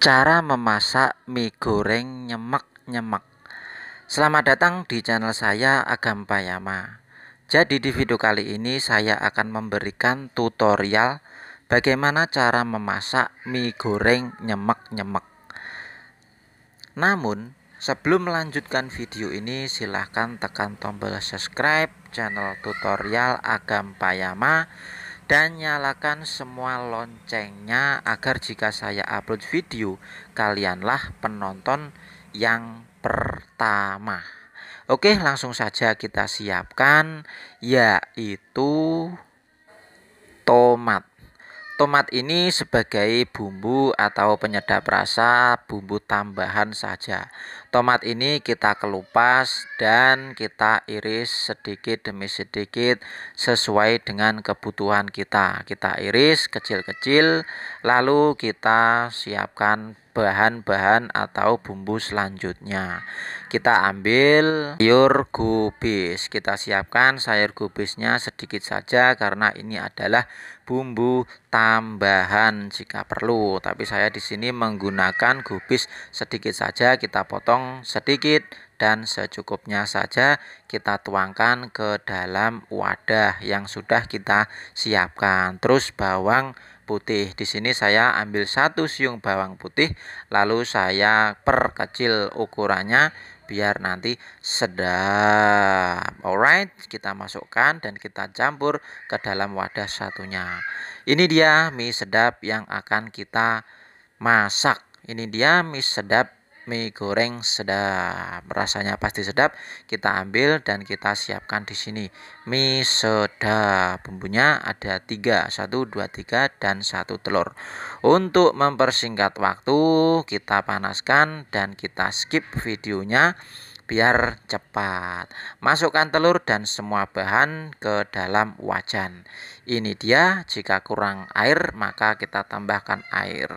Cara memasak mie goreng nyemek-nyemek Selamat datang di channel saya Agam Payama Jadi di video kali ini saya akan memberikan tutorial Bagaimana cara memasak mie goreng nyemek-nyemek Namun sebelum melanjutkan video ini silahkan tekan tombol subscribe channel tutorial Agam Payama dan nyalakan semua loncengnya agar jika saya upload video kalianlah penonton yang pertama Oke langsung saja kita siapkan yaitu tomat Tomat ini sebagai bumbu atau penyedap rasa, bumbu tambahan saja. Tomat ini kita kelupas dan kita iris sedikit demi sedikit sesuai dengan kebutuhan kita. Kita iris kecil-kecil, lalu kita siapkan bahan-bahan atau bumbu selanjutnya kita ambil sayur kubis kita siapkan sayur kubisnya sedikit saja karena ini adalah bumbu tambahan jika perlu tapi saya di sini menggunakan kubis sedikit saja kita potong sedikit dan secukupnya saja kita tuangkan ke dalam wadah yang sudah kita siapkan. Terus bawang putih. Di sini saya ambil satu siung bawang putih lalu saya perkecil ukurannya biar nanti sedap. Alright, kita masukkan dan kita campur ke dalam wadah satunya. Ini dia mie sedap yang akan kita masak. Ini dia mie sedap mie goreng sedap. Rasanya pasti sedap. Kita ambil dan kita siapkan di sini. Mie soda Bumbunya ada tiga, satu, dua, tiga, dan satu telur. Untuk mempersingkat waktu, kita panaskan dan kita skip videonya biar cepat. Masukkan telur dan semua bahan ke dalam wajan. Ini dia, jika kurang air maka kita tambahkan air.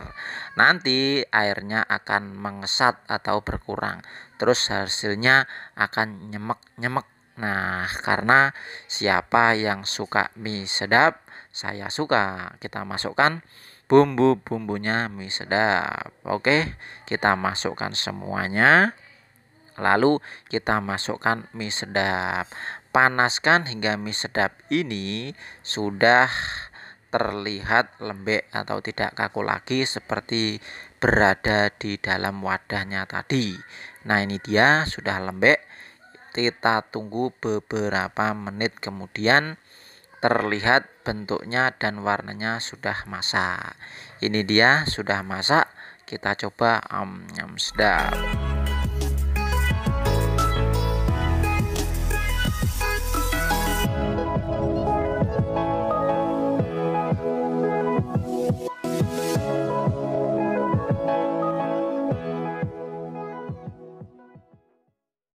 Nanti airnya akan mengesat atau berkurang. Terus hasilnya akan nyemek-nyemek. Nah, karena siapa yang suka mie sedap, saya suka. Kita masukkan bumbu-bumbunya mie sedap. Oke, kita masukkan semuanya. Lalu kita masukkan mie sedap. Panaskan hingga mie sedap ini sudah terlihat lembek atau tidak kaku lagi seperti berada di dalam wadahnya tadi. Nah, ini dia sudah lembek. Kita tunggu beberapa menit kemudian terlihat bentuknya dan warnanya sudah masak. Ini dia sudah masak. Kita coba am um, sedap.